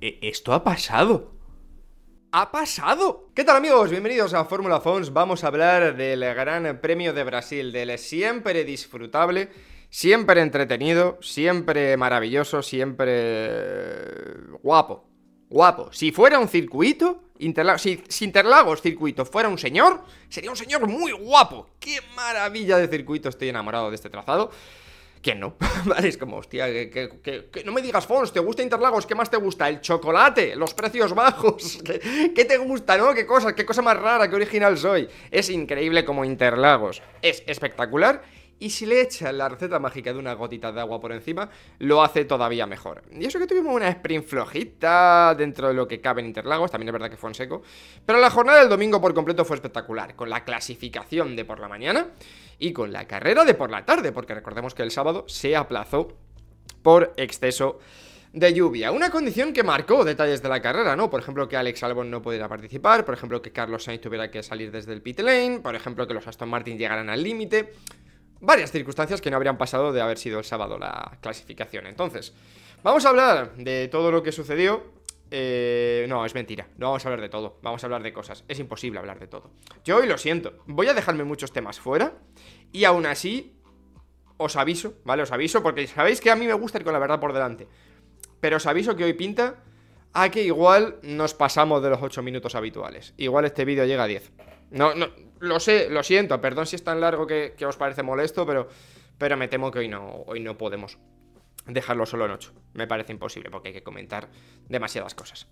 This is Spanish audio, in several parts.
E, esto ha pasado. ¡Ha pasado! ¿Qué tal amigos? Bienvenidos a Fórmula Fons. Vamos a hablar del Gran Premio de Brasil, del siempre disfrutable, siempre entretenido, siempre maravilloso, siempre eh, guapo. Guapo. Si fuera un circuito, si, Interlagos circuito fuera un señor, sería un señor muy guapo. ¡Qué maravilla de circuito! Estoy enamorado de este trazado. Que no? ¿Vale? Es como, hostia, que, no me digas, Fons, ¿te gusta Interlagos? ¿Qué más te gusta? El chocolate, los precios bajos. ¿Qué, te gusta, no? ¿Qué cosa, qué cosa más rara, qué original soy? Es increíble como Interlagos. Es espectacular y si le echa la receta mágica de una gotita de agua por encima, lo hace todavía mejor. Y eso que tuvimos una sprint flojita dentro de lo que cabe en Interlagos, también es verdad que fue en seco, pero la jornada del domingo por completo fue espectacular, con la clasificación de por la mañana y con la carrera de por la tarde, porque recordemos que el sábado se aplazó por exceso de lluvia. Una condición que marcó detalles de la carrera, ¿no? Por ejemplo, que Alex Albon no pudiera participar, por ejemplo, que Carlos Sainz tuviera que salir desde el pit lane, por ejemplo, que los Aston Martin llegaran al límite varias circunstancias que no habrían pasado de haber sido el sábado la clasificación. Entonces, vamos a hablar de todo lo que sucedió. Eh, no, es mentira. No vamos a hablar de todo. Vamos a hablar de cosas. Es imposible hablar de todo. Yo hoy lo siento. Voy a dejarme muchos temas fuera. Y aún así, os aviso, ¿vale? Os aviso porque sabéis que a mí me gusta ir con la verdad por delante. Pero os aviso que hoy pinta a que igual nos pasamos de los 8 minutos habituales. Igual este vídeo llega a 10. No, no, lo sé, lo siento, perdón si es tan largo que, os parece molesto, pero, pero me temo que hoy no, hoy no podemos dejarlo solo en 8. Me parece imposible porque hay que comentar demasiadas cosas.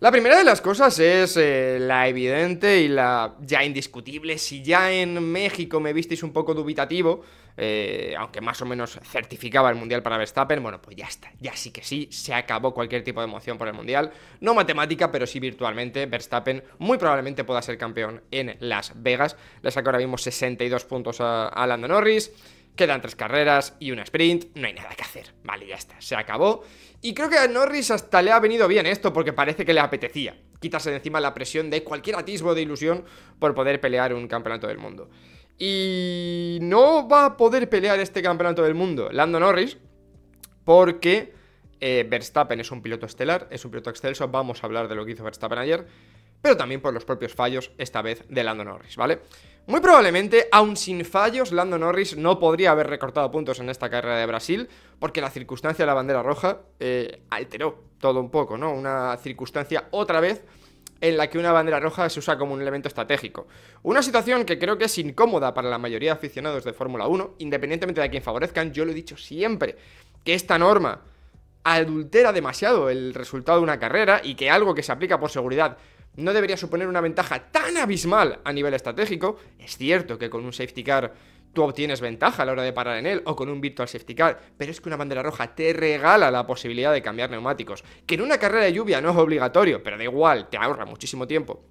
La primera de las cosas es eh, la evidente y la ya indiscutible. Si ya en México me visteis un poco dubitativo, eh, aunque más o menos certificaba el Mundial para Verstappen, bueno, pues ya está, ya sí que sí, se acabó cualquier tipo de emoción por el Mundial, no matemática, pero sí virtualmente, Verstappen muy probablemente pueda ser campeón en Las Vegas, le saca ahora mismo 62 puntos a, Lando Norris, quedan tres carreras y una sprint, no hay nada que hacer, vale, ya está, se acabó. Y creo que a Norris hasta le ha venido bien esto porque parece que le apetecía quitarse de encima la presión de cualquier atisbo de ilusión por poder pelear un campeonato del mundo. Y no va a poder pelear este campeonato del mundo Lando Norris porque eh, Verstappen es un piloto estelar, es un piloto excelso, vamos a hablar de lo que hizo Verstappen ayer, pero también por los propios fallos, esta vez de Lando Norris, ¿vale? Muy probablemente, aún sin fallos, Lando Norris no podría haber recortado puntos en esta carrera de Brasil, porque la circunstancia de la bandera roja eh, alteró todo un poco, ¿no? Una circunstancia otra vez en la que una bandera roja se usa como un elemento estratégico. Una situación que creo que es incómoda para la mayoría de aficionados de Fórmula 1, independientemente de a quien favorezcan, yo lo he dicho siempre, que esta norma adultera demasiado el resultado de una carrera y que algo que se aplica por seguridad no debería suponer una ventaja tan abismal a nivel estratégico. Es cierto que con un safety car tú obtienes ventaja a la hora de parar en él o con un virtual safety car, pero es que una bandera roja te regala la posibilidad de cambiar neumáticos, que en una carrera de lluvia no es obligatorio, pero da igual, te ahorra muchísimo tiempo.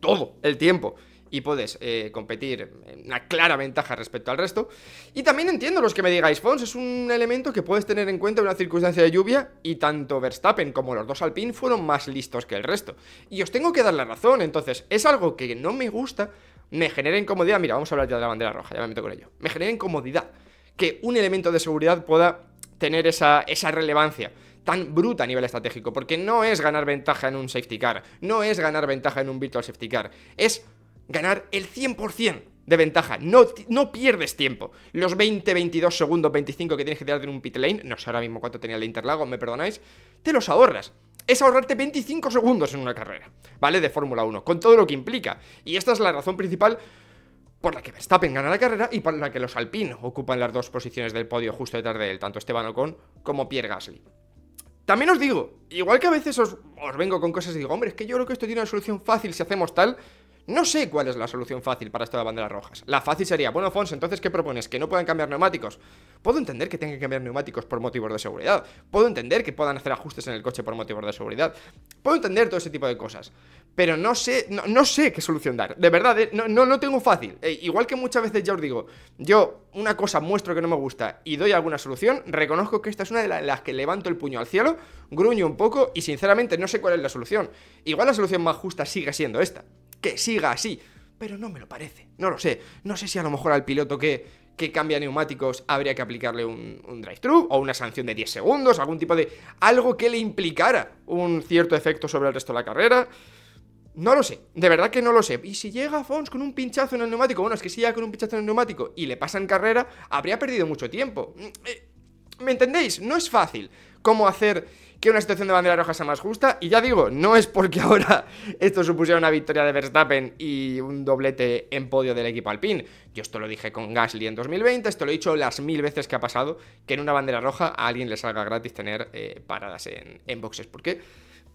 Todo el tiempo y puedes eh, competir en una clara ventaja respecto al resto. Y también entiendo los que me digáis, Fons, es un elemento que puedes tener en cuenta en una circunstancia de lluvia y tanto Verstappen como los dos Alpine fueron más listos que el resto. Y os tengo que dar la razón, entonces es algo que no me gusta, me genera incomodidad. Mira, vamos a hablar ya de la bandera roja, ya me meto con ello. Me genera incomodidad que un elemento de seguridad pueda tener esa, relevancia tan bruta a nivel estratégico, porque no es ganar ventaja en un safety car, no es ganar ventaja en un virtual safety car, es ganar el 100% de ventaja, no, pierdes tiempo. Los 20, 22 segundos, 25 que tienes que tirar en un pit lane, no sé ahora mismo cuánto tenía el Interlago, me perdonáis, te los ahorras es ahorrarte 25 segundos en una carrera, ¿vale? De Fórmula 1, con todo lo que implica. Y esta es la razón principal por la que Verstappen gana la carrera y por la que los Alpine ocupan las dos posiciones del podio justo detrás de él, tanto Esteban Ocon como Pierre Gasly. También os digo, igual que a veces os, os vengo con cosas y digo, hombre, es que yo creo que esto tiene una solución fácil si hacemos tal, no sé cuál es la solución fácil para esto de banderas rojas. La fácil sería, bueno, Fons, entonces, ¿qué propones? ¿Que no puedan cambiar neumáticos? Puedo entender que tengan que cambiar neumáticos por motivos de seguridad. Puedo entender que puedan hacer ajustes en el coche por motivos de seguridad. Puedo entender todo ese tipo de cosas. Pero no sé, no, sé qué solución dar. De verdad, eh, no, no, tengo fácil. Eh, igual que muchas veces ya os digo, yo una cosa muestro que no me gusta y doy alguna solución, reconozco que esta es una de las que levanto el puño al cielo, gruño un poco y sinceramente no sé cuál es la solución. Igual la solución más justa sigue siendo esta que siga así. Pero no me lo parece, no lo sé. No sé si a lo mejor al piloto que, que cambia neumáticos habría que aplicarle un, un drive-thru o una sanción de 10 segundos, algún tipo de... algo que le implicara un cierto efecto sobre el resto de la carrera. No lo sé, de verdad que no lo sé. Y si llega Fons con un pinchazo en el neumático, bueno, es que si llega con un pinchazo en el neumático y le pasa en carrera, habría perdido mucho tiempo. Mm, eh, ¿Me entendéis? No es fácil cómo hacer que una situación de bandera roja sea más justa. Y ya digo, no es porque ahora esto supusiera una victoria de Verstappen y un doblete en podio del equipo alpín. Yo esto lo dije con Gasly en 2020, esto lo he dicho las mil veces que ha pasado, que en una bandera roja a alguien le salga gratis tener eh, paradas en, boxes. Porque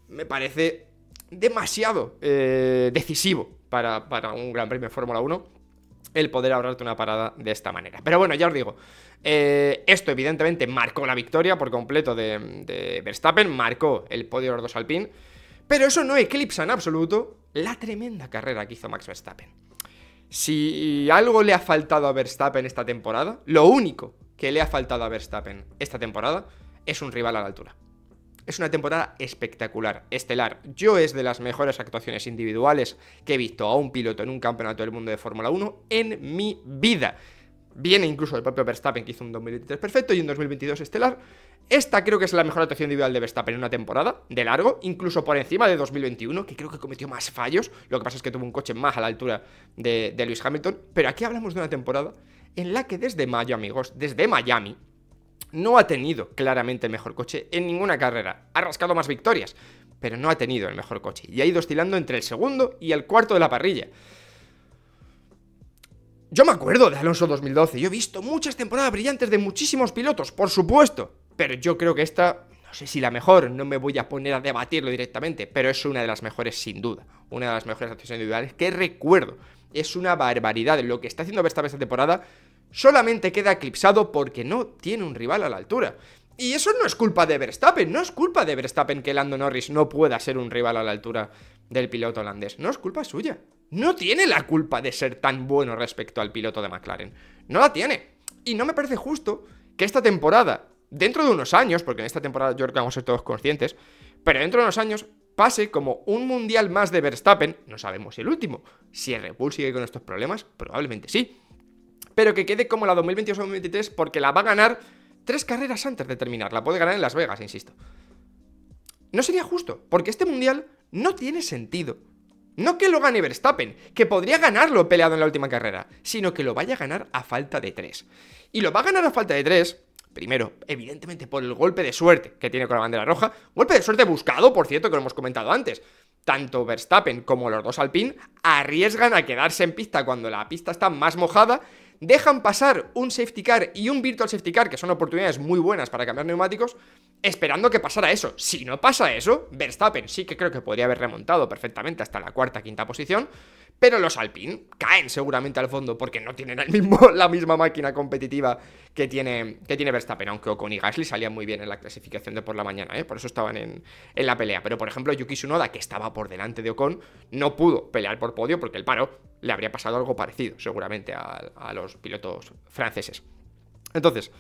me parece demasiado eh, decisivo para, para un Gran Premio de Fórmula 1 el poder ahorrarte una parada de esta manera. Pero bueno, ya os digo, eh, esto evidentemente marcó la victoria por completo de, Verstappen, marcó el podio de los dos pero eso no eclipsa en absoluto la tremenda carrera que hizo Max Verstappen. Si algo le ha faltado a Verstappen esta temporada, lo único que le ha faltado a Verstappen esta temporada es un rival a la altura. Es una temporada espectacular, estelar. Yo es de las mejores actuaciones individuales que he visto a un piloto en un campeonato del mundo de Fórmula 1 en mi vida. Viene incluso el propio Verstappen, que hizo un 2023 perfecto y un 2022 estelar. Esta creo que es la mejor actuación individual de Verstappen en una temporada, de largo, incluso por encima de 2021, que creo que cometió más fallos. Lo que pasa es que tuvo un coche más a la altura de, de Lewis Hamilton. Pero aquí hablamos de una temporada en la que desde mayo, amigos, desde Miami, no ha tenido claramente el mejor coche en ninguna carrera. Ha rascado más victorias, pero no ha tenido el mejor coche. Y ha ido oscilando entre el segundo y el cuarto de la parrilla. Yo me acuerdo de Alonso 2012. Yo he visto muchas temporadas brillantes de muchísimos pilotos, por supuesto. Pero yo creo que esta, no sé si la mejor, no me voy a poner a debatirlo directamente, pero es una de las mejores sin duda. Una de las mejores acciones individuales que recuerdo. Es una barbaridad lo que está haciendo Verstappen esta temporada solamente queda eclipsado porque no tiene un rival a la altura. Y eso no es culpa de Verstappen, no es culpa de Verstappen que Lando Norris no pueda ser un rival a la altura del piloto holandés, no es culpa suya. No tiene la culpa de ser tan bueno respecto al piloto de McLaren, no la tiene. Y no me parece justo que esta temporada, dentro de unos años, porque en esta temporada yo creo que vamos a ser todos conscientes, pero dentro de unos años pase como un mundial más de Verstappen, no sabemos si el último. Si el Red Bull sigue con estos problemas, probablemente sí pero que quede como la 2022-2023 porque la va a ganar tres carreras antes de terminar. La puede ganar en Las Vegas, insisto. No sería justo, porque este mundial no tiene sentido. No que lo gane Verstappen, que podría ganarlo peleado en la última carrera, sino que lo vaya a ganar a falta de tres. Y lo va a ganar a falta de tres, primero, evidentemente por el golpe de suerte que tiene con la bandera roja, golpe de suerte buscado, por cierto, que lo hemos comentado antes. Tanto Verstappen como los dos Alpine arriesgan a quedarse en pista cuando la pista está más mojada dejan pasar un safety car y un virtual safety car, que son oportunidades muy buenas para cambiar neumáticos, esperando que pasara eso. Si no pasa eso, Verstappen sí que creo que podría haber remontado perfectamente hasta la cuarta, quinta posición, pero los Alpine caen seguramente al fondo porque no tienen el mismo, la misma máquina competitiva que tiene, que tiene Verstappen, aunque Ocon y Gasly salían muy bien en la clasificación de por la mañana, ¿eh? por eso estaban en, la pelea. Pero por ejemplo, Yuki Tsunoda, que estaba por delante de Ocon, no pudo pelear por podio porque el paro le habría pasado algo parecido, seguramente, a los pilotos franceses. Entonces,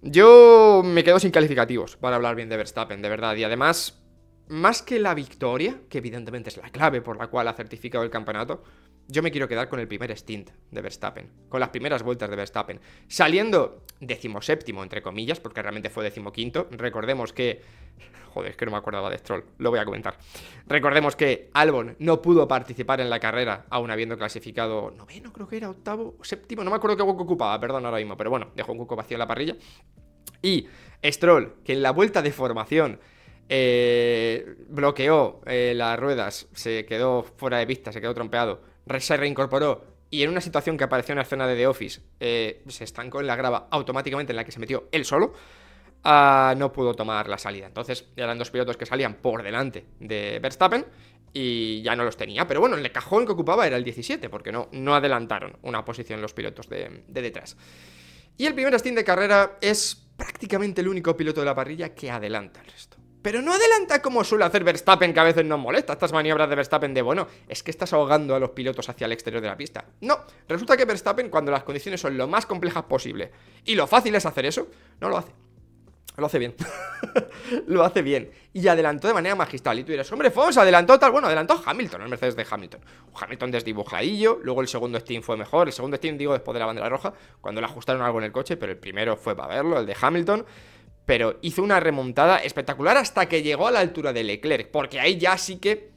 yo me quedo sin calificativos para hablar bien de Verstappen, de verdad. Y además, más que la victoria, que evidentemente es la clave por la cual ha certificado el campeonato, yo me quiero quedar con el primer stint de Verstappen, con las primeras vueltas de Verstappen. Saliendo séptimo, entre comillas, porque realmente fue decimoquinto. Recordemos que. Joder, es que no me acordaba de Stroll, lo voy a comentar. Recordemos que Albon no pudo participar en la carrera, aún habiendo clasificado noveno, creo que era octavo, séptimo, no me acuerdo qué hueco ocupaba, perdón ahora mismo, pero bueno, dejó un hueco vacío en la parrilla. Y Stroll, que en la vuelta de formación eh, bloqueó eh, las ruedas, se quedó fuera de vista, se quedó trompeado. Se reincorporó y en una situación que apareció en la zona de The Office, eh, se estancó en la grava automáticamente en la que se metió él solo. Ah, no pudo tomar la salida. Entonces eran dos pilotos que salían por delante de Verstappen y ya no los tenía. Pero bueno, el cajón que ocupaba era el 17, porque no, no adelantaron una posición los pilotos de, detrás. Y el primer stint de carrera es prácticamente el único piloto de la parrilla que adelanta el resto. Pero no adelanta como suele hacer Verstappen, que a veces nos molesta estas maniobras de Verstappen de, bueno, es que estás ahogando a los pilotos hacia el exterior de la pista. No, resulta que Verstappen, cuando las condiciones son lo más complejas posible y lo fácil es hacer eso, no lo hace. Lo hace bien. lo hace bien. Y adelantó de manera magistral. Y tú dirás, hombre, Fons adelantó tal. Bueno, adelantó Hamilton, el Mercedes de Hamilton. Hamilton desdibujadillo. Luego el segundo Steam fue mejor. El segundo Steam, digo, después de la bandera roja, cuando le ajustaron algo en el coche, pero el primero fue para verlo, el de Hamilton pero hizo una remontada espectacular hasta que llegó a la altura de Leclerc, porque ahí ya sí que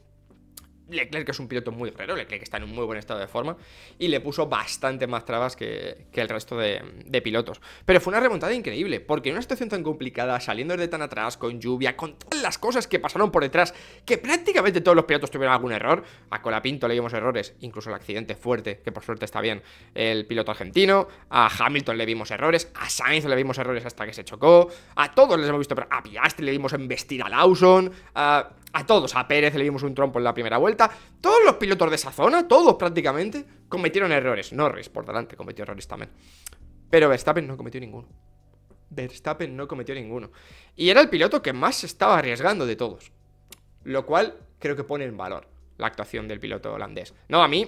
Leclerc que es un piloto muy raro, Leclerc está en un muy buen estado de forma y le puso bastante más trabas que, el resto de, pilotos. Pero fue una remontada increíble, porque en una situación tan complicada, saliendo de tan atrás, con lluvia, con todas las cosas que pasaron por detrás, que prácticamente todos los pilotos tuvieron algún error, a Colapinto le vimos errores, incluso el accidente fuerte, que por suerte está bien, el piloto argentino, a Hamilton le vimos errores, a Sainz le vimos errores hasta que se chocó, a todos les hemos visto, pero a Piastri le vimos embestir a Lawson, a a todos, a Pérez le dimos un trompo en la primera vuelta. Todos los pilotos de esa zona, todos prácticamente, cometieron errores. Norris, por delante, cometió errores también. Pero Verstappen no cometió ninguno. Verstappen no cometió ninguno. Y era el piloto que más se estaba arriesgando de todos. Lo cual creo que pone en valor la actuación del piloto holandés. No, a mí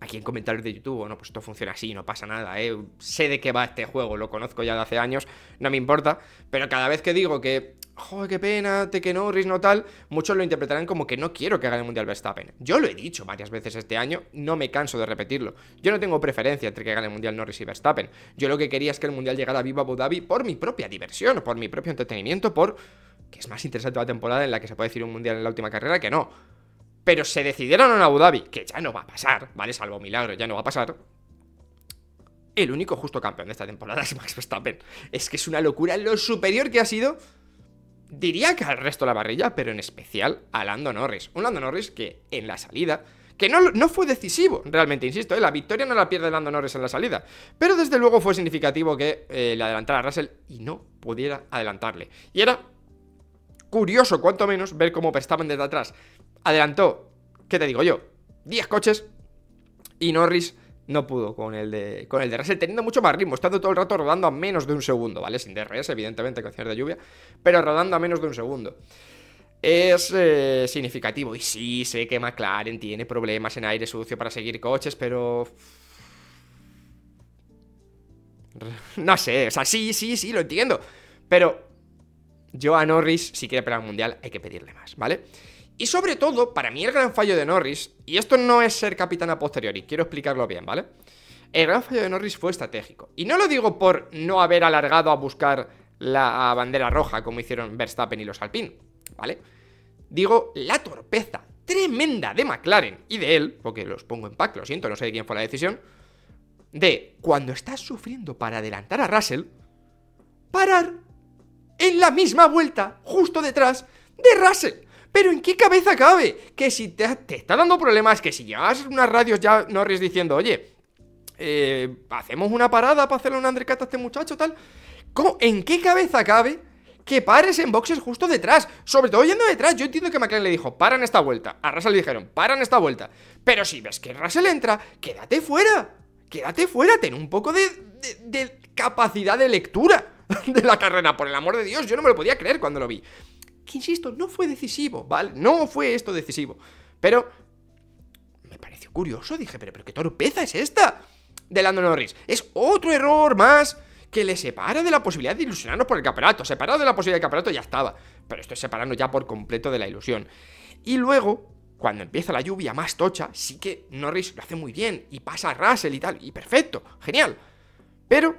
aquí en comentarios de YouTube, bueno, pues esto funciona así, no pasa nada, ¿eh? sé de qué va este juego, lo conozco ya de hace años, no me importa, pero cada vez que digo que, joder, qué pena, te que no, no tal, muchos lo interpretarán como que no quiero que gane el Mundial Verstappen. Yo lo he dicho varias veces este año, no me canso de repetirlo. Yo no tengo preferencia entre que gane el Mundial Norris y Verstappen. Yo lo que quería es que el Mundial llegara vivo a Abu Dhabi por mi propia diversión, por mi propio entretenimiento, por que es más interesante la temporada en la que se puede decir un Mundial en la última carrera que no pero se decidieron en Abu Dhabi, que ya no va a pasar, ¿vale? Salvo milagro, ya no va a pasar. El único justo campeón de esta temporada es Max Verstappen. Es que es una locura lo superior que ha sido. Diría que al resto de la barrilla, pero en especial a Lando Norris. Un Lando Norris que en la salida que no, no, fue decisivo, realmente, insisto, ¿eh? la victoria no la pierde Lando Norris en la salida, pero desde luego fue significativo que eh, le adelantara a Russell y no pudiera adelantarle. Y era curioso, cuanto menos, ver cómo prestaban desde atrás adelantó, ¿qué te digo yo? 10 coches y Norris no pudo con el de con el de DRS, teniendo mucho más ritmo, estando todo el rato rodando a menos de un segundo, ¿vale? Sin DRS, evidentemente, con de lluvia, pero rodando a menos de un segundo. Es eh, significativo. Y sí, sé que McLaren tiene problemas en aire sucio para seguir coches, pero. No sé, o sea, sí, sí, sí, lo entiendo. Pero yo a Norris, si quiere pelear un mundial, hay que pedirle más, ¿vale? Y sobre todo, para mí el gran fallo de Norris, y esto no es ser capitana a posteriori, quiero explicarlo bien, ¿vale? El gran fallo de Norris fue estratégico. Y no lo digo por no haber alargado a buscar la bandera roja como hicieron Verstappen y los Alpine, ¿vale? Digo, la torpeza tremenda de McLaren y de él, porque los pongo en pack, lo siento, no sé de quién fue la decisión, de cuando estás sufriendo para adelantar a Russell, parar en la misma vuelta, justo detrás de Russell. Pero ¿en qué cabeza cabe? Que si te, está dando problemas, que si llevas unas radios ya Norris diciendo, oye, eh, hacemos una parada para hacerle un undercut a este muchacho, tal. ¿Cómo, ¿En qué cabeza cabe que pares en boxes justo detrás? Sobre todo yendo detrás, yo entiendo que McLaren le dijo, paran esta vuelta. A Russell le dijeron, paran esta vuelta. Pero si ves que Russell entra, quédate fuera. Quédate fuera, ten un poco de, de capacidad de lectura de la carrera, por el amor de Dios, yo no me lo podía creer cuando lo vi que insisto, no fue decisivo, ¿vale? No fue esto decisivo. Pero me pareció curioso, dije, pero, qué torpeza es esta de Lando Norris. Es otro error más que le separa de la posibilidad de ilusionarnos por el campeonato. Separado de la posibilidad del campeonato ya estaba, pero estoy separando ya por completo de la ilusión. Y luego, cuando empieza la lluvia más tocha, sí que Norris lo hace muy bien y pasa a Russell y tal, y perfecto, genial. Pero...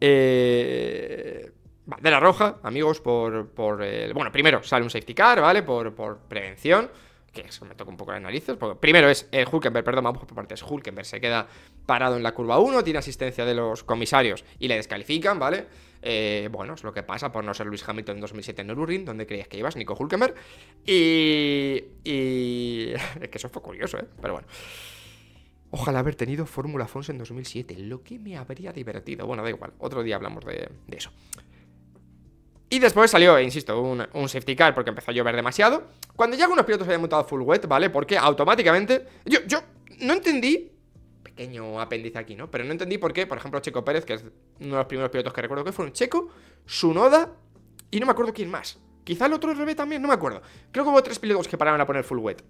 Eh, Bandera roja, amigos, por. por eh, bueno, primero sale un safety car, ¿vale? Por, prevención. Que eso me toca un poco las narices. primero es eh, Hulkenberg, perdón, vamos por partes. Hulkenberg se queda parado en la curva 1, tiene asistencia de los comisarios y le descalifican, ¿vale? Eh, bueno, es lo que pasa por no ser Luis Hamilton en 2007 en Nürburgring, donde creías que ibas, Nico Hulkenberg. Y. es que eso fue curioso, ¿eh? Pero bueno. Ojalá haber tenido Fórmula Fons en 2007, lo que me habría divertido. Bueno, da igual, otro día hablamos de, de eso. Y después salió, insisto, un, un, safety car porque empezó a llover demasiado. Cuando ya algunos pilotos habían montado full wet, ¿vale? Porque automáticamente. Yo, yo no entendí. Pequeño apéndice aquí, ¿no? Pero no entendí por qué, por ejemplo, Checo Pérez, que es uno de los primeros pilotos que recuerdo que fue un Checo, Sunoda y no me acuerdo quién más. Quizá el otro RB también, no me acuerdo. Creo que hubo tres pilotos que pararon a poner full wet.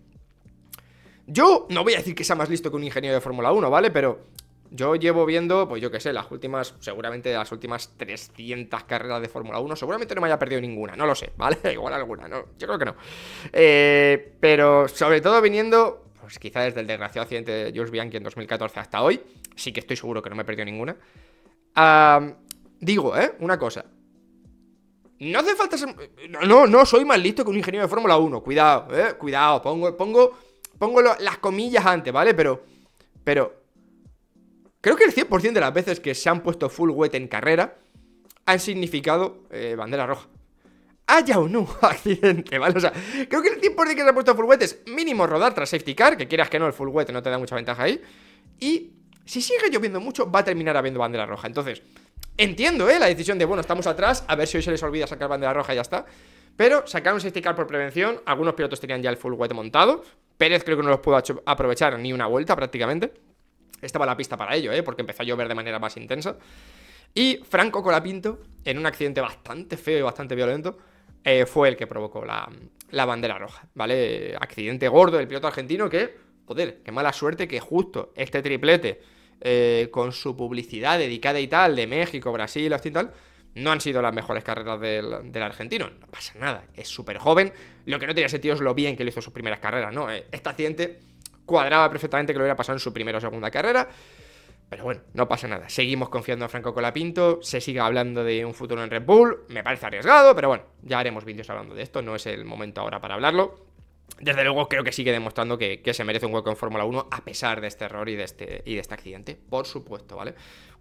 Yo no voy a decir que sea más listo que un ingeniero de Fórmula 1, ¿vale? Pero yo llevo viendo, pues yo qué sé, las últimas, seguramente las últimas 300 carreras de Fórmula 1. Seguramente no me haya perdido ninguna, no lo sé, ¿vale? Igual alguna, no, yo creo que no. Eh, pero sobre todo viniendo, pues quizá desde el desgraciado accidente de Jules Bianchi en 2014 hasta hoy, sí que estoy seguro que no me he perdido ninguna. digo, ¿eh? Una cosa. No hace falta No, no, soy más listo que un ingeniero de Fórmula 1. Cuidado, ¿eh? Cuidado, pongo, pongo, pongo las comillas antes, ¿vale? Pero, pero Creo que el 100% de las veces que se han puesto full wet en carrera han significado eh, bandera roja. Haya o no accidente, ¿vale? O sea, creo que el 100% que se han puesto full wet es mínimo rodar tras safety car, que quieras que no, el full wet no te da mucha ventaja ahí. Y si sigue lloviendo mucho, va a terminar habiendo bandera roja. Entonces, entiendo, ¿eh? La decisión de, bueno, estamos atrás, a ver si hoy se les olvida sacar bandera roja y ya está. Pero sacaron safety car por prevención, algunos pilotos tenían ya el full wet montado. Pérez creo que no los pudo aprovechar ni una vuelta prácticamente. Estaba la pista para ello, ¿eh? porque empezó a llover de manera más intensa. Y Franco Colapinto, en un accidente bastante feo y bastante violento, eh, fue el que provocó la, bandera roja, ¿vale? Accidente gordo del piloto argentino que, joder, qué mala suerte que justo este triplete eh, con su publicidad dedicada y tal, de México, Brasil, así y tal, no han sido las mejores carreras del, argentino. No pasa nada, es súper joven. Lo que no tenía sentido es lo bien que le hizo sus primeras carreras, ¿no? Eh, este accidente cuadraba perfectamente que lo hubiera pasado en su primera o segunda carrera. Pero bueno, no pasa nada. Seguimos confiando a Franco Colapinto. Se sigue hablando de un futuro en Red Bull. Me parece arriesgado, pero bueno, ya haremos vídeos hablando de esto. No es el momento ahora para hablarlo. Desde luego creo que sigue demostrando que, se merece un hueco en Fórmula 1 a pesar de este error y de, este, y de este accidente. Por supuesto, ¿vale?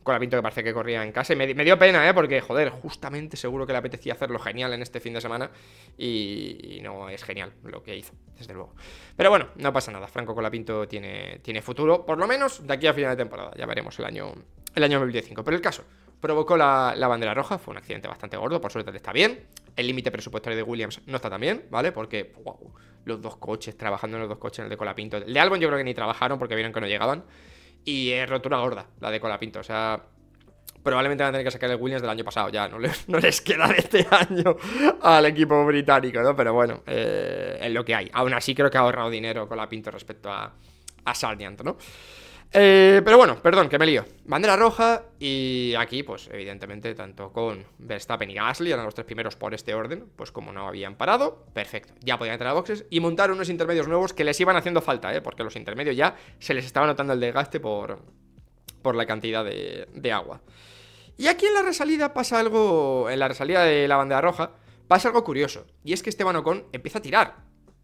con la que parece que corría en casa. Y me, dio pena, ¿eh? Porque, joder, justamente seguro que le apetecía hacerlo genial en este fin de semana. Y, no es genial lo que hizo, desde luego. Pero bueno, no pasa nada. Franco Colapinto tiene, tiene futuro, por lo menos de aquí a final de temporada. Ya veremos el año, el año 2025. Pero el caso, provocó la, bandera roja, fue un accidente bastante gordo, por suerte está bien. El límite presupuestario de Williams no está tan bien, ¿vale? Porque, wow, los dos coches, trabajando en los dos coches, en el de Colapinto. El de Albon yo creo que ni trabajaron porque vieron que no llegaban. Y es rotura gorda, la de Colapinto. O sea, probablemente van a tener que sacar el Williams del año pasado ya. No les, no les queda de este año al equipo británico, ¿no? Pero bueno, eh, es lo que hay. Aún así creo que ha ahorrado dinero Colapinto respecto a, a ¿no? Eh, pero bueno, perdón, que me lío. Bandera roja y aquí, pues evidentemente, tanto con Verstappen y Gasly, eran los tres primeros por este orden, pues como no habían parado, perfecto, ya podían entrar a boxes y montar unos intermedios nuevos que les iban haciendo falta, ¿eh? porque los intermedios ya se les estaba notando el desgaste por, la cantidad de, agua. Y aquí en la resalida pasa algo, en la resalida de la bandera roja, pasa algo curioso, y es que Esteban Ocon empieza a tirar,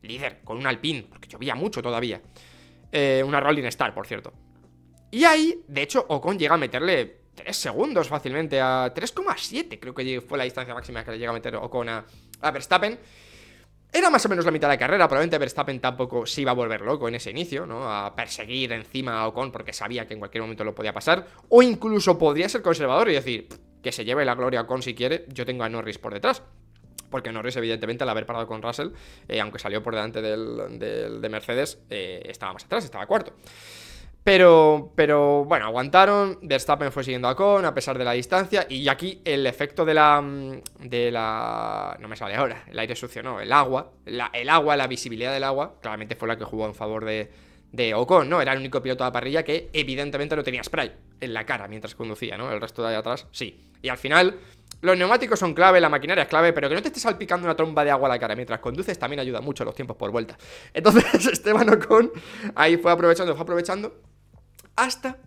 líder, con un alpín, porque llovía mucho todavía. Eh, una Rolling Star, por cierto. Y ahí, de hecho, Ocon llega a meterle 3 segundos fácilmente a 3,7, creo que fue la distancia máxima que le llega a meter Ocon a, Verstappen. Era más o menos la mitad de la carrera, probablemente Verstappen tampoco se iba a volver loco en ese inicio, ¿no? A perseguir encima a Ocon porque sabía que en cualquier momento lo podía pasar. O incluso podría ser conservador y decir, que se lleve la gloria a Ocon si quiere, yo tengo a Norris por detrás. Porque Norris, evidentemente, al haber parado con Russell, eh, aunque salió por delante del, de Mercedes, eh, estaba más atrás, estaba cuarto. Pero, pero bueno, aguantaron. Verstappen fue siguiendo a Con a pesar de la distancia. Y aquí el efecto de la. Mm, de la. No me sale ahora. El aire sucio, no. El agua. La, el agua, la visibilidad del agua. Claramente fue la que jugó en favor de, de Ocon, ¿no? Era el único piloto de la parrilla que evidentemente no tenía spray en la cara mientras conducía, ¿no? El resto de allá atrás, sí. Y al final, los neumáticos son clave, la maquinaria es clave, pero que no te estés salpicando una tromba de agua a la cara mientras conduces también ayuda mucho los tiempos por vuelta. Entonces, Esteban Ocon ahí fue aprovechando, fue aprovechando hasta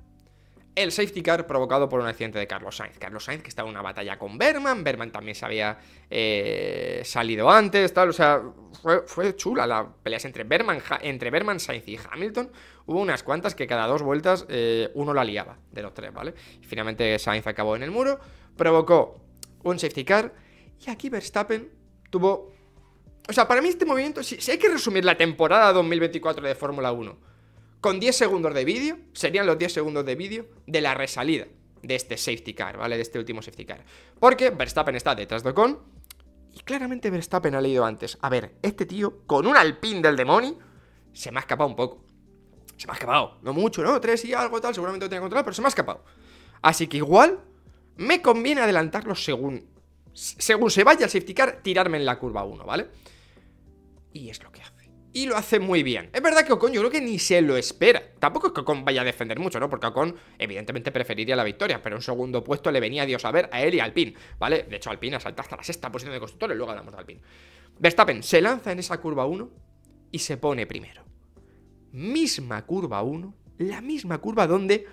el safety car provocado por un accidente de Carlos Sainz. Carlos Sainz que estaba en una batalla con Berman, Berman también se había eh, salido antes, tal, o sea, fue, chula la pelea entre Berman, entre Sainz y Hamilton. Hubo unas cuantas que cada dos vueltas eh, uno la liaba de los tres, ¿vale? Y finalmente Sainz acabó en el muro, provocó un safety car y aquí Verstappen tuvo... O sea, para mí este movimiento, si hay que resumir la temporada 2024 de Fórmula 1 con 10 segundos de vídeo, serían los 10 segundos de vídeo de la resalida de este safety car, ¿vale? De este último safety car. Porque Verstappen está detrás de Ocon y claramente Verstappen ha leído antes. A ver, este tío con un alpín del demonio se me ha escapado un poco. Se me ha escapado. No mucho, ¿no? Tres y algo tal, seguramente lo tenía controlado, pero se me ha escapado. Así que igual me conviene adelantarlo según, según se vaya el safety car, tirarme en la curva 1, ¿vale? Y es lo que hace y lo hace muy bien. Es verdad que Ocon yo creo que ni se lo espera. Tampoco es que Ocon vaya a defender mucho, ¿no? Porque Ocon evidentemente preferiría la victoria, pero un segundo puesto le venía a Dios a ver a él y al PIN, ¿vale? De hecho, Alpine saltado hasta la sexta posición de constructores, luego hablamos de Alpine. Verstappen se lanza en esa curva 1 y se pone primero. Misma curva 1, la misma curva donde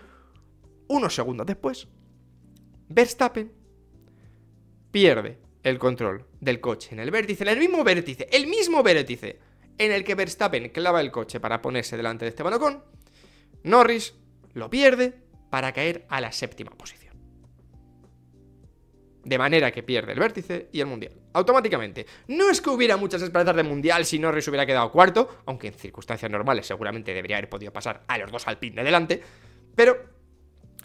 unos segundos después Verstappen pierde el control del coche en el vértice, en el mismo vértice, el mismo vértice en el que Verstappen clava el coche para ponerse delante de este Ocon, Norris lo pierde para caer a la séptima posición. De manera que pierde el vértice y el mundial. Automáticamente. No es que hubiera muchas esperanzas de mundial si Norris hubiera quedado cuarto, aunque en circunstancias normales seguramente debería haber podido pasar a los dos al pin de delante, pero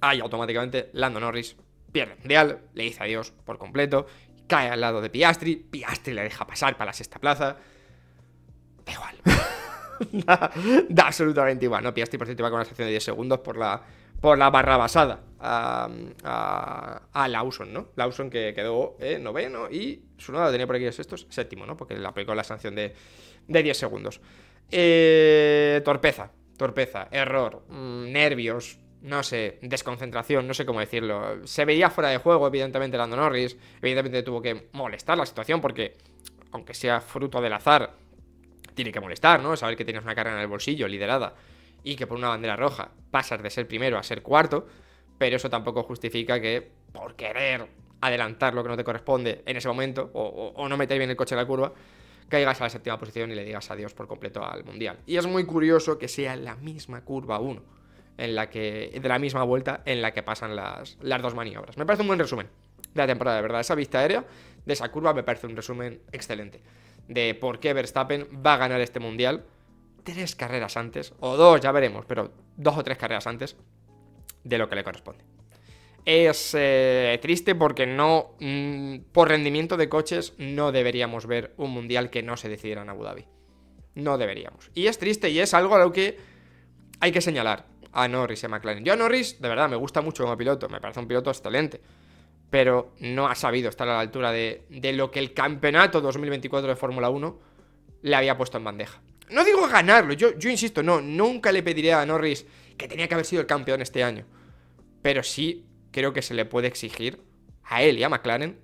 ahí automáticamente Lando Norris pierde el mundial, le dice adiós por completo, cae al lado de Piastri, Piastri le deja pasar para la sexta plaza. Da igual. da, absolutamente igual. No por te va con una sanción de 10 segundos por la, por la barra basada a, a, a Lawson, ¿no? Lawson que quedó noveno y su nada tenía por aquí estos séptimo, ¿no? Porque le aplicó la sanción de, 10 segundos. Eh, torpeza, torpeza, error, mm, nervios, no sé, desconcentración, no sé cómo decirlo. Se veía fuera de juego, evidentemente, Lando Norris. Evidentemente tuvo que molestar la situación porque, aunque sea fruto del azar, tiene que molestar, ¿no? Saber que tienes una carrera en el bolsillo liderada y que por una bandera roja pasas de ser primero a ser cuarto, pero eso tampoco justifica que por querer adelantar lo que no te corresponde en ese momento o, no meter bien el coche en la curva, caigas a la séptima posición y le digas adiós por completo al mundial. Y es muy curioso que sea la misma curva 1, en la que, de la misma vuelta en la que pasan las, las dos maniobras. Me parece un buen resumen de la temporada, de verdad. Esa vista aérea de esa curva me parece un resumen excelente de por qué Verstappen va a ganar este mundial tres carreras antes, o dos, ya veremos, pero dos o tres carreras antes de lo que le corresponde. Es eh, triste porque no, mm, por rendimiento de coches, no deberíamos ver un mundial que no se decidiera en Abu Dhabi. No deberíamos. Y es triste y es algo a lo que hay que señalar a Norris y a McLaren. Yo a Norris, de verdad, me gusta mucho como piloto, me parece un piloto excelente pero no ha sabido estar a la altura de, lo que el campeonato 2024 de Fórmula 1 le había puesto en bandeja. No digo ganarlo, yo, yo insisto, no, nunca le pediría a Norris que tenía que haber sido el campeón este año, pero sí creo que se le puede exigir a él y a McLaren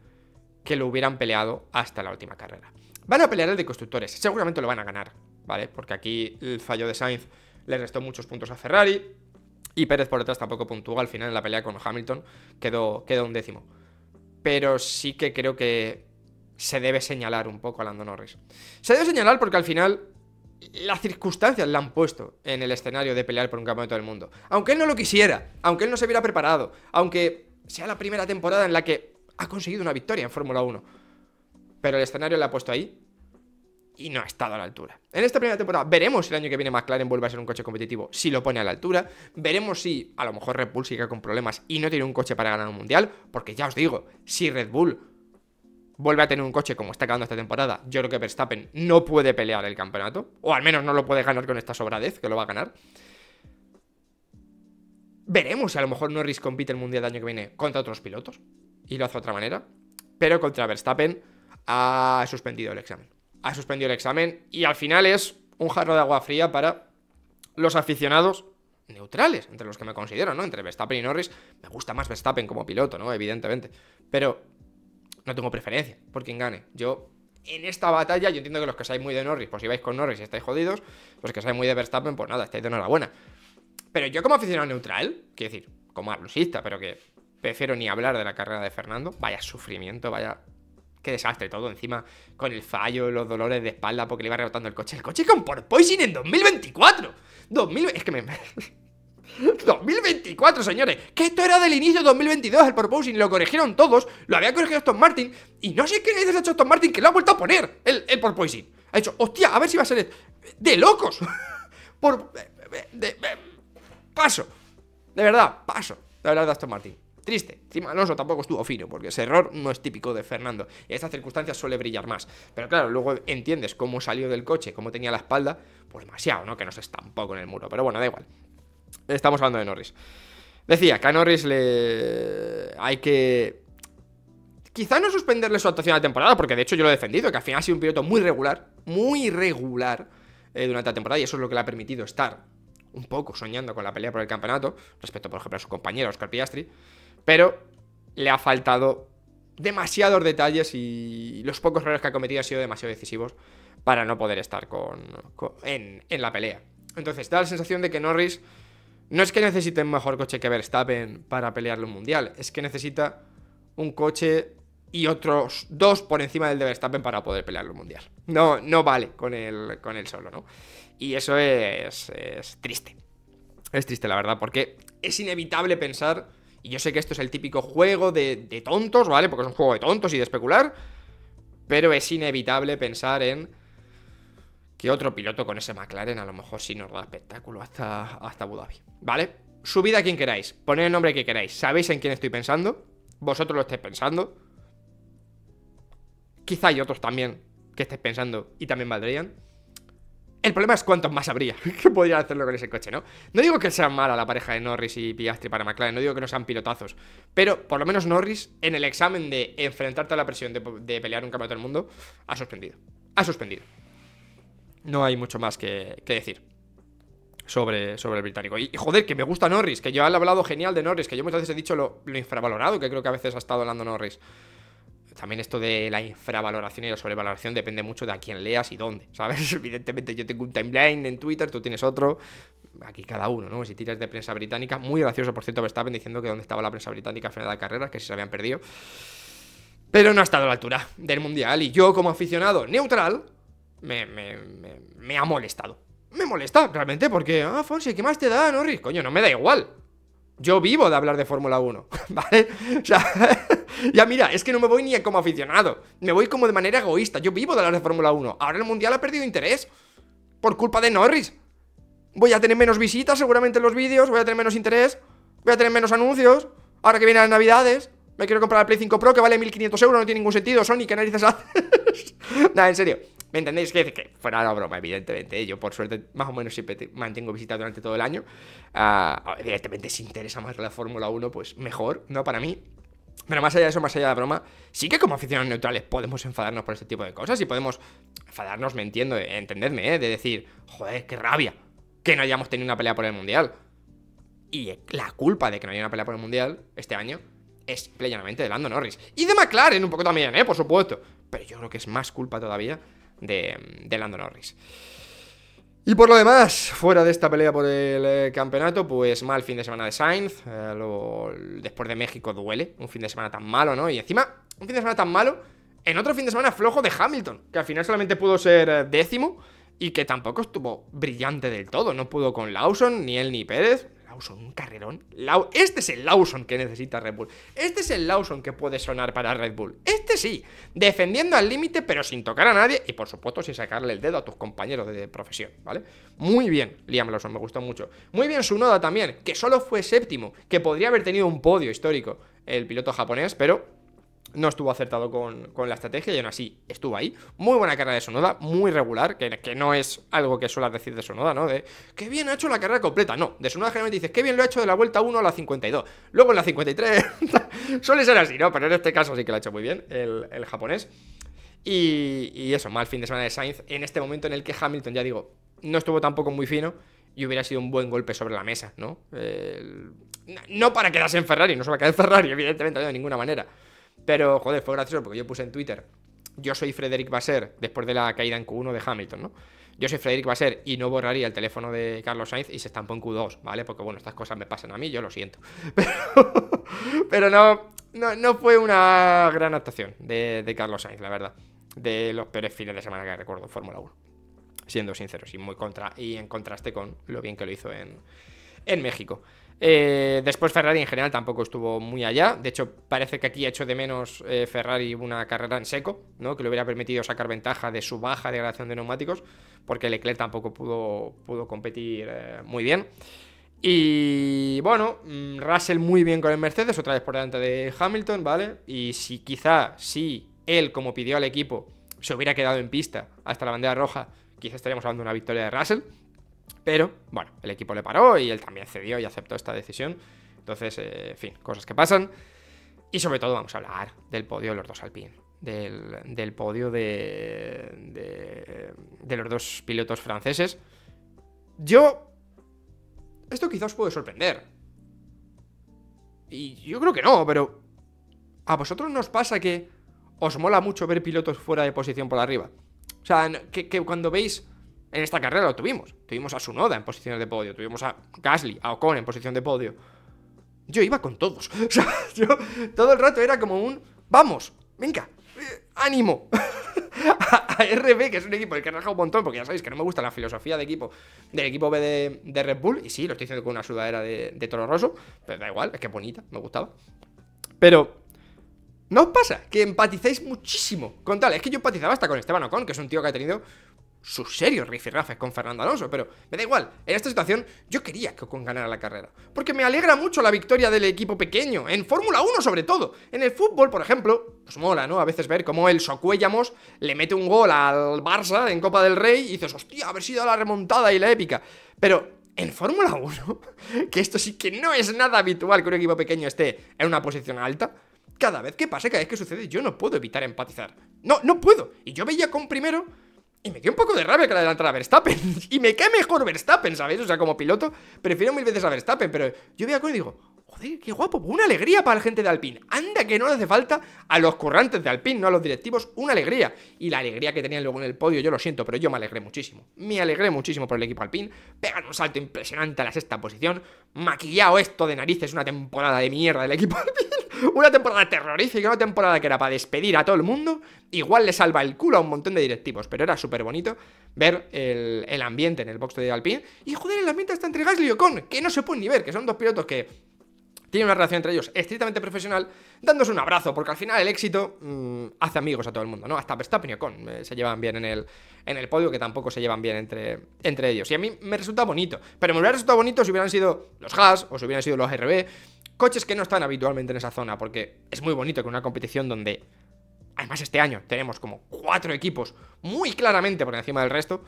que lo hubieran peleado hasta la última carrera. Van a pelear el de constructores, seguramente lo van a ganar, ¿vale? Porque aquí el fallo de Sainz le restó muchos puntos a Ferrari, y Pérez por detrás tampoco puntúa al final en la pelea con Hamilton, quedó, un décimo. Pero sí que creo que se debe señalar un poco a Lando Norris. Se debe señalar porque al final las circunstancias la han puesto en el escenario de pelear por un campeonato del mundo. Aunque él no lo quisiera, aunque él no se hubiera preparado, aunque sea la primera temporada en la que ha conseguido una victoria en Fórmula 1. Pero el escenario le ha puesto ahí y no ha estado a la altura. En esta primera temporada veremos si el año que viene McLaren vuelve a ser un coche competitivo, si lo pone a la altura, veremos si a lo mejor Red Bull sigue con problemas y no tiene un coche para ganar un mundial, porque ya os digo, si Red Bull vuelve a tener un coche como está quedando esta temporada, yo creo que Verstappen no puede pelear el campeonato, o al menos no lo puede ganar con esta sobradez, que lo va a ganar. Veremos si a lo mejor Norris compite el mundial el año que viene contra otros pilotos, y lo hace de otra manera, pero contra Verstappen ha suspendido el examen ha suspendido el examen y al final es un jarro de agua fría para los aficionados neutrales, entre los que me considero, ¿no? Entre Verstappen y Norris, me gusta más Verstappen como piloto, ¿no? Evidentemente. Pero no tengo preferencia por quien gane. Yo, en esta batalla, yo entiendo que los que sabéis muy de Norris, pues si vais con Norris y estáis jodidos, los que sabéis muy de Verstappen, pues nada, estáis de buena. Pero yo como aficionado neutral, quiero decir, como ablusista, pero que prefiero ni hablar de la carrera de Fernando, vaya sufrimiento, vaya Qué desastre todo, encima con el fallo, los dolores de espalda porque le iba rebotando el coche. El coche con por en 2024. Es que me... 2024, señores. Que esto era del inicio de 2022, el porpoising Lo corrigieron todos. Lo había corregido Aston Martin. Y no sé qué le ha hecho Aston Martin que lo ha vuelto a poner. El, el porpoising. Ha dicho, hostia, a ver si va a ser. De locos. por. Eh, eh, eh, paso. De verdad, paso. De verdad, de Aston Martin. Triste. Encima Alonso tampoco estuvo fino, porque ese error no es típico de Fernando. Y en estas circunstancias suele brillar más. Pero claro, luego entiendes cómo salió del coche, cómo tenía la espalda, pues demasiado, ¿no? Que no se estampó con el muro. Pero bueno, da igual. Estamos hablando de Norris. Decía que a Norris le. Hay que. Quizá no suspenderle su actuación a la temporada, porque de hecho yo lo he defendido, que al final ha sido un piloto muy regular, muy regular eh, durante la temporada, y eso es lo que le ha permitido estar un poco soñando con la pelea por el campeonato, respecto, por ejemplo, a su compañero Oscar Piastri pero le ha faltado demasiados detalles y los pocos errores que ha cometido han sido demasiado decisivos para no poder estar con, en, la pelea. Entonces da la sensación de que Norris no es que necesite un mejor coche que Verstappen para pelearle un mundial, es que necesita un coche y otros dos por encima del de Verstappen para poder pelearlo un mundial. No, no vale con el, solo, ¿no? Y eso es, es triste. Es triste, la verdad, porque es inevitable pensar y yo sé que esto es el típico juego de, tontos, ¿vale? Porque es un juego de tontos y de especular. Pero es inevitable pensar en que otro piloto con ese McLaren a lo mejor sí nos da espectáculo hasta, hasta Abu Dhabi, ¿vale? Subid a quien queráis, poned el nombre que queráis. ¿Sabéis en quién estoy pensando? Vosotros lo estáis pensando. Quizá hay otros también que estéis pensando y también valdrían. El problema es cuántos más habría que podrían hacerlo con ese coche, ¿no? No digo que sea mala la pareja de Norris y Piastri para McLaren, no digo que no sean pilotazos, pero por lo menos Norris, en el examen de enfrentarte a la presión de, pelear un campeonato del mundo, ha suspendido. Ha suspendido. No hay mucho más que, decir sobre, sobre el británico. Y, joder, que me gusta Norris, que yo he hablado genial de Norris, que yo muchas veces he dicho lo infravalorado que creo que a veces ha estado hablando Norris también esto de la infravaloración y la sobrevaloración depende mucho de a quién leas y dónde, ¿sabes? Evidentemente yo tengo un timeline en Twitter, tú tienes otro, aquí cada uno, ¿no? Si tiras de prensa británica, muy gracioso por cierto Verstappen diciendo que dónde estaba la prensa británica a final de carreras que se habían perdido. Pero no ha estado a la altura del Mundial y yo como aficionado neutral me, ha molestado. Me molesta realmente porque, ah, Fonsi, ¿qué más te da, Norris? Coño, no me da igual. Yo vivo de hablar de Fórmula 1, ¿vale? O sea, ya mira, es que no me voy ni como aficionado, me voy como de manera egoísta. Yo vivo de hablar de Fórmula 1. Ahora el mundial ha perdido interés por culpa de Norris. Voy a tener menos visitas seguramente en los vídeos, voy a tener menos interés, voy a tener menos anuncios. Ahora que vienen las navidades, me quiero comprar el Play 5 Pro que vale 1500 euros, no tiene ningún sentido, Sony, ¿qué narices haces? Nada, en serio. ¿Me entendéis? Que, fuera la broma, evidentemente. ¿eh? Yo, por suerte, más o menos siempre mantengo visita durante todo el año. Ah, evidentemente, si interesa más la Fórmula 1, pues mejor, ¿no? Para mí. Pero más allá de eso, más allá de la broma, sí que como aficionados neutrales podemos enfadarnos por este tipo de cosas y podemos enfadarnos, me entiendo, eh, entenderme, ¿eh? de decir, joder, qué rabia que no hayamos tenido una pelea por el Mundial. Y la culpa de que no haya una pelea por el Mundial este año es plenamente de Lando Norris. Y de McLaren un poco también, ¿eh? Por supuesto. Pero yo creo que es más culpa todavía de, de Lando Norris. Y por lo demás, fuera de esta pelea por el eh, campeonato, pues mal fin de semana de Sainz. Eh, después de México duele. Un fin de semana tan malo, ¿no? Y encima, un fin de semana tan malo. En otro fin de semana flojo de Hamilton, que al final solamente pudo ser eh, décimo y que tampoco estuvo brillante del todo. No pudo con Lawson, ni él ni Pérez. Lawson, un carrerón. este es el Lawson que necesita Red Bull. Este es el Lawson que puede sonar para Red Bull. Este sí, defendiendo al límite, pero sin tocar a nadie y por supuesto sin sacarle el dedo a tus compañeros de profesión, ¿vale? Muy bien, Liam Lawson, me gustó mucho. Muy bien su noda también, que solo fue séptimo, que podría haber tenido un podio histórico el piloto japonés, pero no estuvo acertado con, la estrategia y aún así estuvo ahí. Muy buena carrera de Sonoda, muy regular, que, que no es algo que suelas decir de Sonoda, ¿no? De qué bien ha hecho la carrera completa. No, de Sonoda generalmente dices qué bien lo ha hecho de la vuelta 1 a la 52. Luego en la 53 suele ser así, ¿no? Pero en este caso sí que lo ha hecho muy bien el, japonés. Y, y, eso, mal fin de semana de Sainz en este momento en el que Hamilton, ya digo, no estuvo tampoco muy fino y hubiera sido un buen golpe sobre la mesa, ¿no? no para quedarse en Ferrari, no se va a quedar en Ferrari, evidentemente, de ninguna manera pero, joder, fue gracioso porque yo puse en Twitter, yo soy Frederick Basser, después de la caída en Q1 de Hamilton, ¿no? Yo soy Frederick Basser y no borraría el teléfono de Carlos Sainz y se estampó en Q2, ¿vale? Porque, bueno, estas cosas me pasan a mí, yo lo siento. Pero, no, no, fue una gran actuación de, Carlos Sainz, la verdad. De los peores fines de semana que recuerdo Fórmula 1. Siendo sinceros y muy contra y en contraste con lo bien que lo hizo en, en México. Eh, después Ferrari en general tampoco estuvo muy allá. De hecho, parece que aquí ha hecho de menos eh, Ferrari una carrera en seco, ¿no? Que le hubiera permitido sacar ventaja de su baja degradación de neumáticos, porque Leclerc tampoco pudo, pudo competir eh, muy bien. Y bueno, mm, Russell muy bien con el Mercedes, otra vez por delante de Hamilton, ¿vale? Y si quizá, si él, como pidió al equipo, se hubiera quedado en pista hasta la bandera roja, quizá estaríamos hablando de una victoria de Russell. Pero, bueno, el equipo le paró y él también cedió y aceptó esta decisión. Entonces, eh, en fin, cosas que pasan. Y sobre todo vamos a hablar del podio de los dos Alpine. Del, del podio de, de, los dos pilotos franceses. Yo... Esto quizás os puede sorprender. Y yo creo que no, pero... ¿A vosotros nos pasa que os mola mucho ver pilotos fuera de posición por arriba? O sea, que cuando veis en esta carrera lo tuvimos. Tuvimos a Sunoda en posiciones de podio, tuvimos a Gasly, a Ocon en posición de podio. Yo iba con todos. O sea, yo todo el rato era como un. Vamos, venga, eh, ánimo. a, RB, que es un equipo el que ha un montón, porque ya sabéis que no me gusta la filosofía de equipo, del equipo B de, Red Bull. Y sí, lo estoy diciendo con una sudadera de, Toro Rosso, pero da igual, es que bonita, me gustaba. Pero ¿No os pasa que empatizáis muchísimo con tal? Es que yo empatizaba hasta con Esteban Ocon, que es un tío que ha tenido sus serios rifirrafes con Fernando Alonso, pero me da igual. En esta situación yo quería que Ocon ganara la carrera, porque me alegra mucho la victoria del equipo pequeño, en Fórmula 1 sobre todo. En el fútbol, por ejemplo, pues mola, ¿no? A veces ver cómo el Socuellamos le mete un gol al Barça en Copa del Rey y dices, hostia, haber sido la remontada y la épica. Pero en Fórmula 1, que esto sí que no es nada habitual que un equipo pequeño esté en una posición alta, cada vez que pasa, cada vez que sucede, yo no puedo evitar empatizar. No, no puedo. Y yo veía con primero y me quedé un poco de rabia que la adelantara Verstappen. y me cae mejor Verstappen, ¿sabéis? O sea, como piloto, prefiero mil veces a Verstappen. Pero yo voy a y digo, joder, qué guapo. Pues una alegría para la gente de Alpine. Anda que no le hace falta a los currantes de Alpine, no a los directivos. Una alegría. Y la alegría que tenían luego en el podio, yo lo siento, pero yo me alegré muchísimo. Me alegré muchísimo por el equipo Alpine. Pegan un salto impresionante a la sexta posición. Maquillado esto de narices, una temporada de mierda del equipo Alpine. Una temporada terrorífica, una temporada que era para despedir a todo el mundo. Igual le salva el culo a un montón de directivos, pero era súper bonito ver el, ambiente en el box de Alpine. Y joder, el ambiente está entre Gasly y que no se puede ni ver, que son dos pilotos que tienen una relación entre ellos estrictamente profesional, dándose un abrazo, porque al final el éxito mm, hace amigos a todo el mundo, ¿no? Hasta Verstappen y Ocon eh, se llevan bien en el, en el podio, que tampoco se llevan bien entre, entre ellos. Y a mí me resulta bonito, pero me hubiera resultado bonito si hubieran sido los Haas o si hubieran sido los RB, coches que no están habitualmente en esa zona, porque es muy bonito que una competición donde, además este año, tenemos como cuatro equipos muy claramente por encima del resto,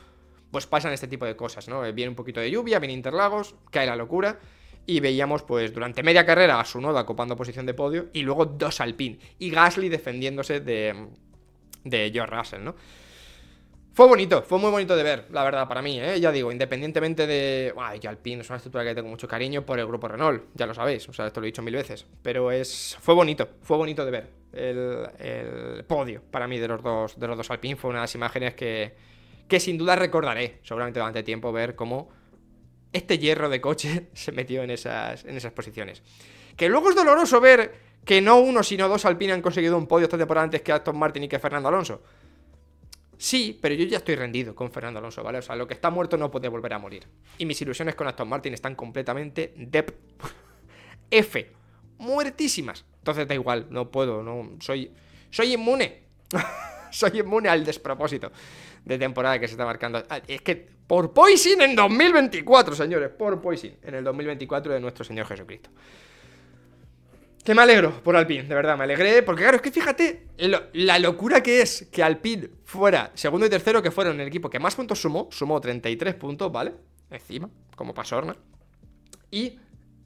pues pasan este tipo de cosas, ¿no? Eh, viene un poquito de lluvia, viene Interlagos, cae la locura y veíamos pues durante media carrera a Sunoda copando posición de podio y luego dos Alpine y Gasly defendiéndose de, de George Russell, ¿no? Fue bonito, fue muy bonito de ver, la verdad, para mí, ¿eh? Ya digo, independientemente de... Ay, que Alpine es una estructura que tengo mucho cariño por el grupo Renault, ya lo sabéis, o sea, esto lo he dicho mil veces, pero es... Fue bonito, fue bonito de ver el, el podio para mí de los dos, de los dos Alpine, fue una de las imágenes que, que sin duda recordaré, seguramente durante tiempo, ver cómo este hierro de coche se metió en esas, en esas posiciones. Que luego es doloroso ver que no uno, sino dos Alpine han conseguido un podio esta temporada antes que Aston Martin y que Fernando Alonso. Sí, pero yo ya estoy rendido con Fernando Alonso, ¿vale? O sea, lo que está muerto no puede volver a morir. Y mis ilusiones con Aston Martin están completamente de... F. Muertísimas. Entonces da igual, no puedo, no... Soy... Soy inmune. soy inmune al despropósito de temporada que se está marcando. Ah, es que por Poison en 2024, señores, por Poison en el 2024 de nuestro Señor Jesucristo. Que me alegro por Alpine, de verdad, me alegré, porque claro, es que fíjate la locura que es que Alpine fuera segundo y tercero, que fueron el equipo que más puntos sumó, sumó 33 puntos, ¿vale? Encima, como Pasorna. Y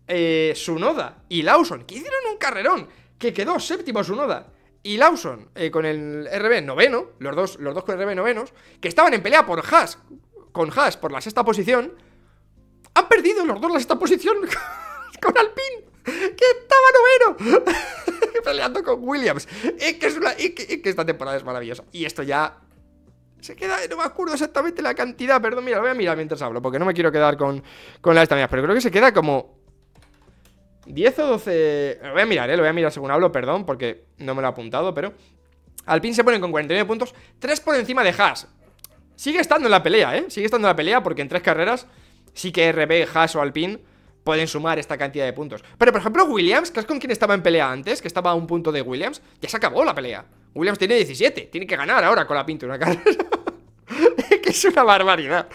eh, Sunoda y Lawson, que hicieron un carrerón, que quedó séptimo Sunoda y Lawson eh, con el RB noveno, los dos, los dos con el RB novenos, que estaban en pelea por Haas, con Haas por la sexta posición, han perdido los dos la sexta posición con Alpine, que estaba noveno, peleando con Williams. Es que, esta temporada es maravillosa. Y esto ya se queda, no me acuerdo exactamente la cantidad, perdón, mira, lo voy a mirar mientras hablo, porque no me quiero quedar con, con las pero creo que se queda como 10 o 12... Lo voy a mirar, ¿eh? Lo voy a mirar según hablo, perdón, porque no me lo he apuntado, pero... Alpine se ponen con 49 puntos, 3 por encima de Haas. Sigue estando en la pelea, ¿eh? Sigue estando en la pelea porque en tres carreras sí que RB, Haas o Alpine pueden sumar esta cantidad de puntos. Pero, por ejemplo, Williams, que es con quien estaba en pelea antes, que estaba a un punto de Williams, ya se acabó la pelea. Williams tiene 17, tiene que ganar ahora con la pinta una carrera. es que es una barbaridad.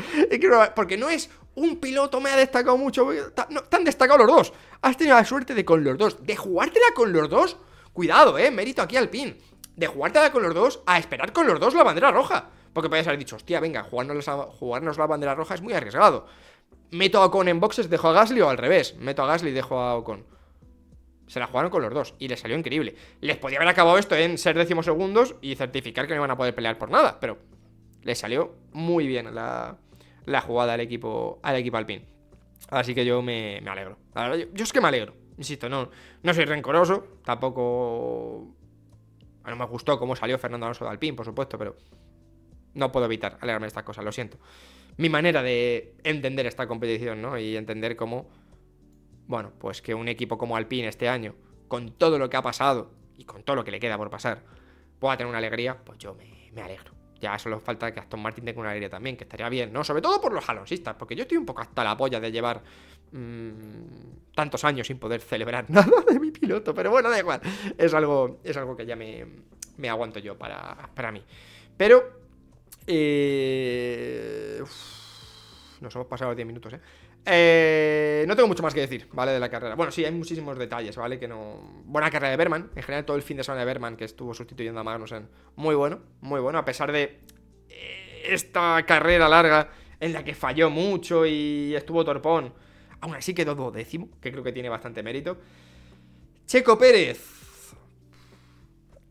porque no es un piloto me ha destacado mucho. te han destacado los dos. Has tenido la suerte de con los dos. De jugártela con los dos. Cuidado, eh. Mérito aquí al pin. De jugártela con los dos a esperar con los dos la bandera roja. Porque podías haber dicho, hostia, venga, jugarnos la, jugarnos la bandera roja es muy arriesgado. Meto a Ocon en boxes, dejo a Gasly o al revés. Meto a Gasly y dejo a Ocon. Se la jugaron con los dos y les salió increíble. Les podía haber acabado esto en ser décimos segundos y certificar que no iban a poder pelear por nada, pero les salió muy bien la, la jugada al equipo, al alpín. Así que yo me, alegro. yo, es que me alegro, insisto, no, no soy rencoroso, tampoco... No me gustó cómo salió Fernando Alonso de Alpín, por supuesto, pero no puedo evitar alegrarme de estas cosas, lo siento. Mi manera de entender esta competición, ¿no? Y entender cómo, bueno, pues que un equipo como Alpine este año, con todo lo que ha pasado y con todo lo que le queda por pasar, pueda tener una alegría, pues yo me alegro. Ya solo falta que Aston Martin tenga una alegría también, que estaría bien, ¿no? Sobre todo por los jalonsistas, porque yo estoy un poco hasta la polla de llevar mm, tantos años sin poder celebrar nada de mi piloto, pero bueno, da igual. Es algo, es algo que ya me, aguanto yo para, mí. Pero... Eh, nos hemos pasado 10 minutos, ¿eh? Eh, no tengo mucho más que decir, ¿vale? De la carrera. Bueno, sí, hay muchísimos detalles, ¿vale? Que no. Buena carrera de Berman. En general, todo el fin de semana de Berman, que estuvo sustituyendo a Magnussen. Muy bueno, muy bueno. A pesar de eh, esta carrera larga en la que falló mucho y estuvo torpón. Aún así quedó duodécimo, que creo que tiene bastante mérito. Checo Pérez.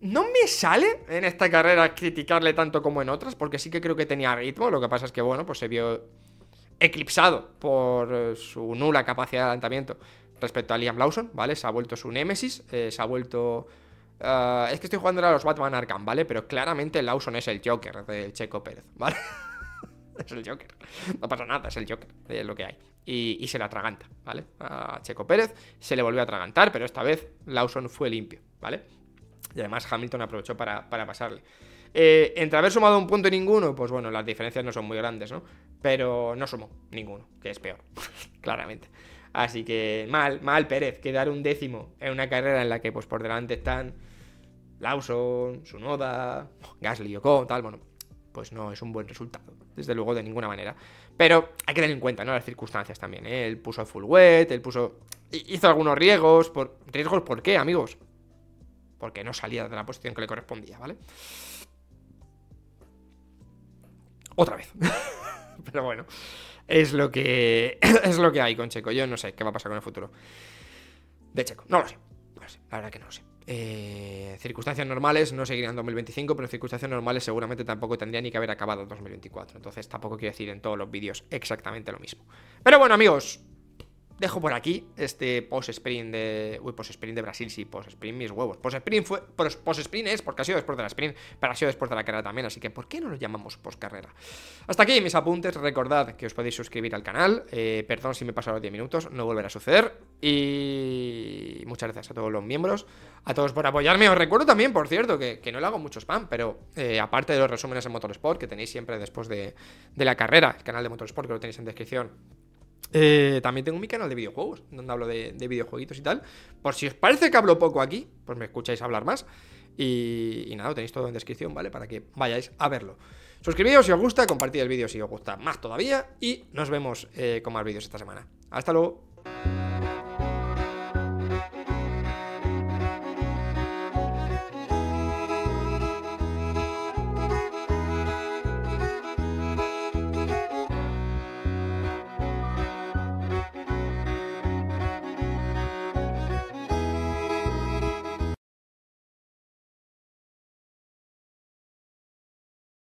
No me sale en esta carrera criticarle tanto como en otras, porque sí que creo que tenía ritmo. Lo que pasa es que, bueno, pues se vio eclipsado por eh, su nula capacidad de adelantamiento respecto a Liam Lawson, ¿vale? Se ha vuelto su némesis, eh, se ha vuelto... Eh, es que estoy jugando a los Batman Arkham, ¿vale? Pero claramente Lawson es el Joker de Checo Pérez, ¿vale? es el Joker. No pasa nada, es el Joker, es lo que hay. Y, se le atraganta, ¿vale? A Checo Pérez se le volvió a atragantar, pero esta vez Lawson fue limpio, ¿vale? Y además Hamilton aprovechó para, para pasarle. Eh, entre haber sumado un punto y ninguno, pues bueno, las diferencias no son muy grandes, ¿no? Pero no sumó ninguno, que es peor, claramente. Así que mal, mal Pérez, quedar un décimo en una carrera en la que pues por delante están Lawson, Sunoda, Gasly, Oco, tal, bueno, pues no es un buen resultado, desde luego de ninguna manera. Pero hay que tener en cuenta, ¿no? Las circunstancias también, ¿eh? Él puso full wet, él puso... Hizo algunos riesgos, por... ¿riesgos por qué, amigos? Porque no salía de la posición que le correspondía, ¿vale? vale otra vez. Pero bueno, es lo que es lo que hay con Checo. Yo no sé qué va a pasar con el futuro de Checo. No lo sé. La verdad que no lo sé. Eh, circunstancias normales no seguirían 2025, pero circunstancias normales seguramente tampoco tendría ni que haber acabado en 2024. Entonces tampoco quiero decir en todos los vídeos exactamente lo mismo. Pero bueno, amigos, Dejo por aquí este post-sprint de. Uy, post-sprint de Brasil, sí, post-sprint, mis huevos. Post-sprint fue. Post-sprint es porque ha sido después de la sprint, pero ha sido después de la carrera también, así que ¿por qué no lo llamamos post-carrera? Hasta aquí mis apuntes. Recordad que os podéis suscribir al canal. Eh, perdón si me he pasado 10 minutos, no volverá a suceder. Y muchas gracias a todos los miembros, a todos por apoyarme. Os recuerdo también, por cierto, que, no le hago mucho spam, pero eh, aparte de los resúmenes en Motorsport que tenéis siempre después de, de la carrera, el canal de Motorsport que lo tenéis en descripción eh, también tengo mi canal de videojuegos, donde hablo de, de, videojueguitos y tal. Por si os parece que hablo poco aquí, pues me escucháis hablar más. Y, nada, tenéis todo en descripción, ¿vale? Para que vayáis a verlo. Suscribíos si os gusta, compartid el vídeo si os gusta más todavía. Y nos vemos eh, con más vídeos esta semana. Hasta luego.